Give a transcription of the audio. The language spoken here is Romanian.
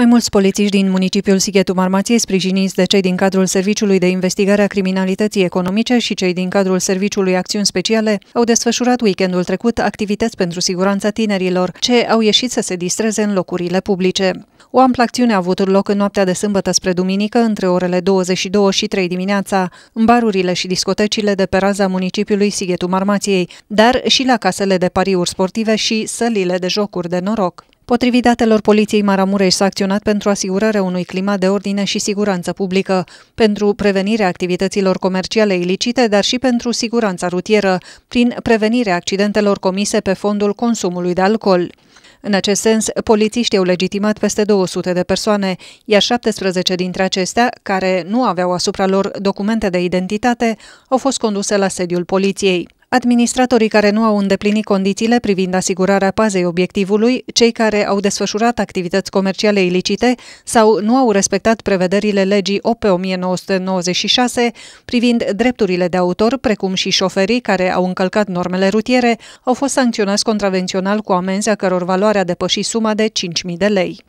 Mai mulți polițiști din municipiul Sighetu Marmației, sprijiniți de cei din cadrul Serviciului de Investigare a Criminalității Economice și cei din cadrul Serviciului Acțiuni Speciale, au desfășurat weekendul trecut activități pentru siguranța tinerilor, ce au ieșit să se distreze în locurile publice. O amplă acțiune a avut loc în noaptea de sâmbătă spre duminică, între orele 22 și 3 dimineața, în barurile și discotecile de pe raza municipiului Sighetu Marmației, dar și la casele de pariuri sportive și sălile de jocuri de noroc. Potrivit datelor poliției, Maramureș s-a acționat pentru asigurarea unui climat de ordine și siguranță publică, pentru prevenirea activităților comerciale ilicite, dar și pentru siguranța rutieră, prin prevenirea accidentelor comise pe fondul consumului de alcool. În acest sens, polițiștii au legitimat peste 200 de persoane, iar 17 dintre acestea, care nu aveau asupra lor documente de identitate, au fost conduse la sediul poliției. Administratorii care nu au îndeplinit condițiile privind asigurarea pazei obiectivului, cei care au desfășurat activități comerciale ilicite sau nu au respectat prevederile legii OP 1996 privind drepturile de autor, precum și șoferii care au încălcat normele rutiere, au fost sancționați contravențional cu amenzi a căror valoare a depășit suma de 5.000 de lei.